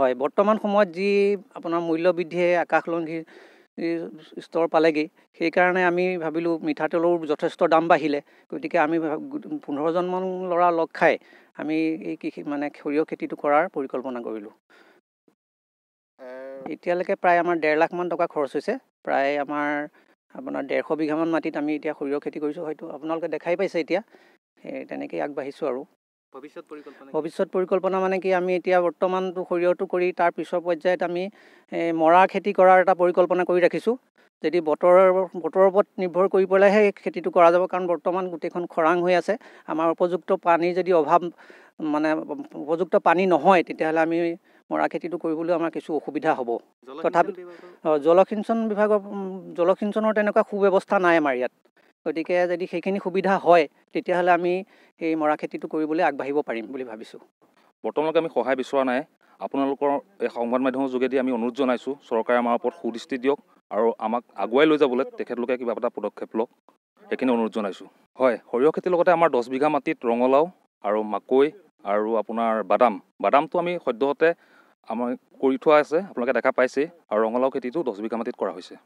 হয় বৰ্তমান সময়ত যি আপোনাৰ মূল্য বৃদ্ধিয়ে আকাশলংঘী স্তৰ পালেগৈ সেইকাৰণে আমি ভাবিলোঁ মিঠাতেলৰো যথেষ্ট দাম বাঢ়িলে গতিকে আমি পোন্ধৰজনমান ল'ৰা লগ খাই আমি এই কৃষি মানে সৰিয়হ খেতিটো কৰাৰ পৰিকল্পনা কৰিলোঁ এতিয়ালৈকে প্ৰায় আমাৰ ডেৰ লাখমান টকা খৰচ হৈছে প্ৰায় আমাৰ আপোনাৰ ডেৰশ বিঘামান মাটিত আমি এতিয়া সৰিয়হ খেতি কৰিছোঁ হয়তো আপোনালোকে দেখাই পাইছে এতিয়া সেই তেনেকেই আগবাঢ়িছোঁ আৰু ভৱিষ্যৎ পৰিকল্পনা মানে কি আমি এতিয়া বৰ্তমানটো সৰিয়হটো কৰি তাৰ পিছৰ পৰ্যায়ত আমি মৰা খেতি কৰাৰ এটা পৰিকল্পনা কৰি ৰাখিছোঁ যদি বতৰৰ বতৰৰ ওপৰত নিৰ্ভৰ কৰি পেলাইহে খেতিটো কৰা যাব কাৰণ বৰ্তমান গোটেইখন খৰাং হৈ আছে আমাৰ উপযুক্ত পানী যদি অভাৱ মানে উপযুক্ত পানী নহয় তেতিয়াহ'লে আমি মৰা খেতিটো কৰিবলৈ আমাৰ কিছু অসুবিধা হ'ব তথাপি জলসিঞ্চন বিভাগৰ জলসিঞ্চনৰ তেনেকুৱা সু ব্যৱস্থা নাই আমাৰ ইয়াত গতিকে যদি সেইখিনি সুবিধা হয় তেতিয়াহ'লে আমি সেই মৰা খেতিটো কৰিবলৈ আগবাঢ়িব পাৰিম বুলি ভাবিছোঁ বৰ্তমানলৈকে আমি সহায় বিচৰা নাই আপোনালোকৰ এই সংবাদ মাধ্যমৰ যোগেদি আমি অনুৰোধ জনাইছোঁ চৰকাৰে আমাৰ ওপৰত সুদৃষ্টি দিয়ক আৰু আমাক আগুৱাই লৈ যাবলৈ তেখেতলোকে কিবা এটা পদক্ষেপ লওক সেইখিনি অনুৰোধ জনাইছোঁ হয় সৰিয়হ খেতিৰ লগতে আমাৰ দহ বিঘা মাটিত ৰঙালাও আৰু মাকৈ আৰু আপোনাৰ বাদাম বাদামটো আমি সদ্যহতে আমাৰ কৰি থোৱা আছে আপোনালোকে দেখা পাইছেই আৰু ৰঙালাও খেতিটো দহ বিঘা মাটিত কৰা হৈছে